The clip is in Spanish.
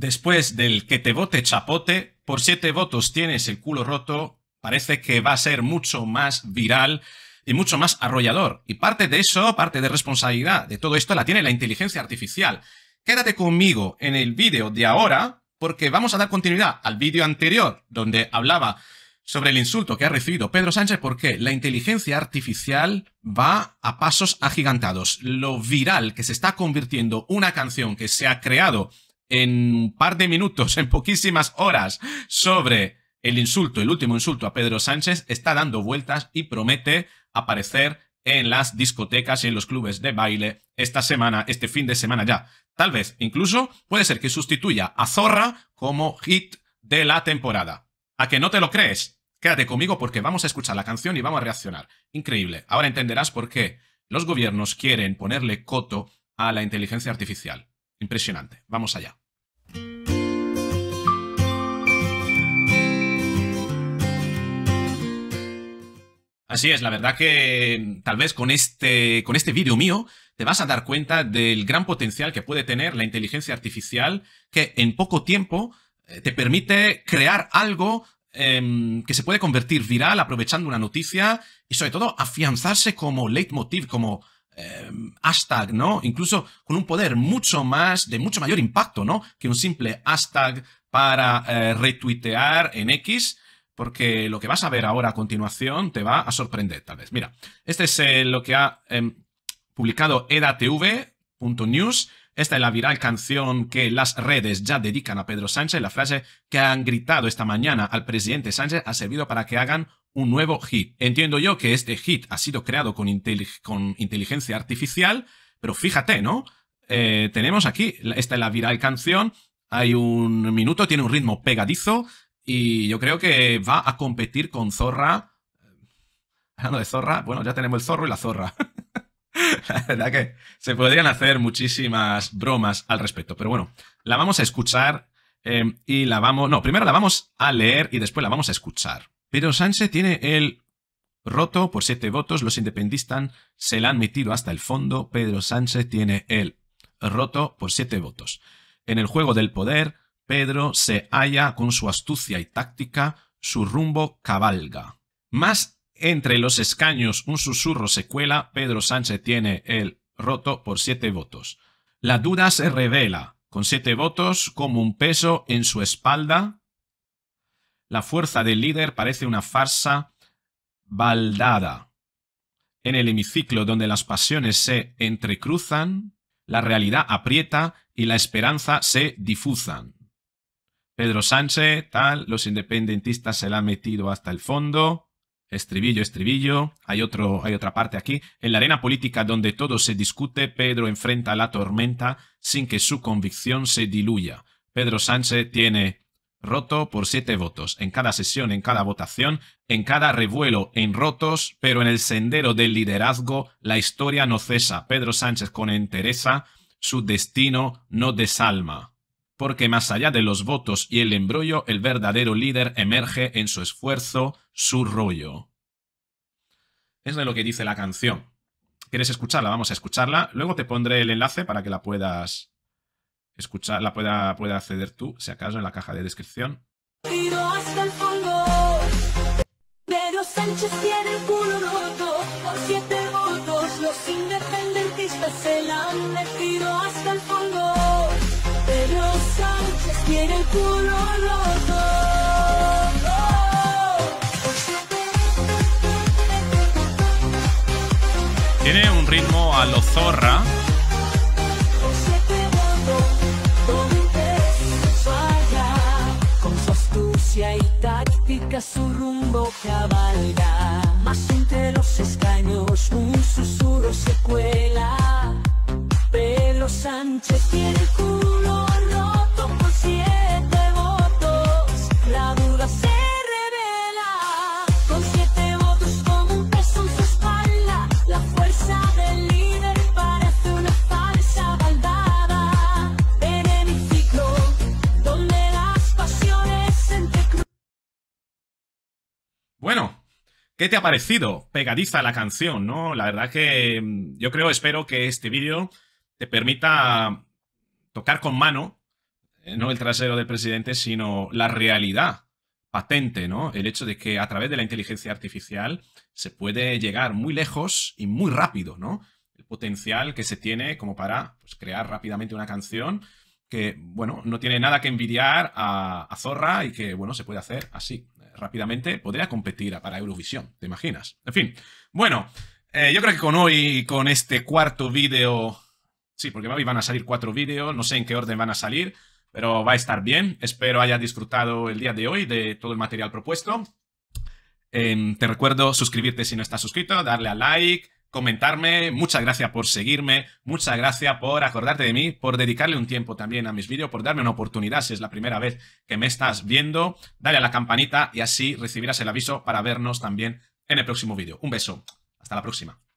Después del que te vote chapote, por siete votos tienes el culo roto, parece que va a ser mucho más viral y mucho más arrollador. Y parte de eso, parte de responsabilidad de todo esto la tiene la inteligencia artificial. Quédate conmigo en el vídeo de ahora porque vamos a dar continuidad al vídeo anterior donde hablaba sobre el insulto que ha recibido Pedro Sánchez porque la inteligencia artificial va a pasos agigantados. Lo viral que se está convirtiendo una canción que se ha creado en un par de minutos, en poquísimas horas, sobre el insulto, el último insulto a Pedro Sánchez, está dando vueltas y promete aparecer en las discotecas y en los clubes de baile esta semana, este fin de semana ya. Tal vez, incluso, puede ser que sustituya a Zorra como hit de la temporada. ¿A que no te lo crees? Quédate conmigo porque vamos a escuchar la canción y vamos a reaccionar. Increíble. Ahora entenderás por qué los gobiernos quieren ponerle coto a la inteligencia artificial. Impresionante. Vamos allá. Así es, la verdad que tal vez con este, con este vídeo mío te vas a dar cuenta del gran potencial que puede tener la inteligencia artificial que en poco tiempo eh, te permite crear algo em, que se puede convertir viral aprovechando una noticia y sobre todo afianzarse como leitmotiv, como em, hashtag, ¿no? Incluso con un poder mucho más, de mucho mayor impacto, ¿no? Que un simple hashtag para eh, retuitear en X porque lo que vas a ver ahora a continuación te va a sorprender, tal vez. Mira, este es eh, lo que ha em, publicado edatv.news. Esta es la viral canción que las redes ya dedican a Pedro Sánchez. La frase que han gritado esta mañana al presidente Sánchez ha servido para que hagan un nuevo hit. Entiendo yo que este hit ha sido creado con, inteligencia artificial, pero fíjate, ¿no? Eh, tenemos aquí, esta es la viral canción, hay un minuto, tiene un ritmo pegadizo, y yo creo que va a competir con Zorra. Hablando de Zorra, bueno, ya tenemos el zorro y la zorra. verdad que se podrían hacer muchísimas bromas al respecto. Pero bueno, la vamos a escuchar eh, y la vamos. No, primero la vamos a leer y después la vamos a escuchar. Pedro Sánchez tiene el roto por siete votos. Los independistas se la han metido hasta el fondo. Pedro Sánchez tiene el roto por siete votos. En el juego del poder, Pedro se halla con su astucia y táctica, su rumbo cabalga. Más entre los escaños un susurro se cuela, Pedro Sánchez tiene el roto por siete votos. La duda se revela, con siete votos como un peso en su espalda. La fuerza del líder parece una farsa baldada. En el hemiciclo donde las pasiones se entrecruzan, la realidad aprieta y la esperanza se difuzan. Pedro Sánchez, tal, los independentistas se la han metido hasta el fondo. Estribillo, estribillo. Hay, otro, hay otra parte aquí. En la arena política donde todo se discute, Pedro enfrenta la tormenta sin que su convicción se diluya. Pedro Sánchez tiene roto por siete votos. En cada sesión, en cada votación, en cada revuelo, en rotos, pero en el sendero del liderazgo, la historia no cesa. Pedro Sánchez con entereza, su destino no desalma porque más allá de los votos y el embrollo, el verdadero líder emerge en su esfuerzo, su rollo. Es de lo que dice la canción. ¿Quieres escucharla? Vamos a escucharla. Luego te pondré el enlace para que la puedas escuchar, acceder tú, si acaso, en la caja de descripción. tiene el culo tiene el culo Tiene un ritmo a lo zorra. Con su astucia y su rumbo cabalga. Más entre los escaños un susurro se cuela. Pero Sánchez tiene Bueno, ¿qué te ha parecido? Pegadiza la canción, ¿no? La verdad que mm, yo creo, espero que este vídeo te permita tocar con mano, eh, no el trasero del presidente, sino la realidad patente, ¿no? El hecho de que a través de la inteligencia artificial se puede llegar muy lejos y muy rápido, ¿no? El potencial que se tiene como para pues, crear rápidamente una canción que, bueno, no tiene nada que envidiar a, Zorra y que, bueno, se puede hacer así, rápidamente, podría competir para Eurovisión, ¿te imaginas? En fin, bueno, eh, yo creo que con hoy, con este cuarto vídeo, sí, porque van a salir cuatro vídeos, no sé en qué orden van a salir, pero va a estar bien. Espero hayas disfrutado el día de hoy de todo el material propuesto. Em, te recuerdo suscribirte si no estás suscrito, darle a like, comentarme, muchas gracias por seguirme, muchas gracias por acordarte de mí, por dedicarle un tiempo también a mis vídeos, por darme una oportunidad si es la primera vez que me estás viendo, dale a la campanita y así recibirás el aviso para vernos también en el próximo vídeo. Un beso, hasta la próxima.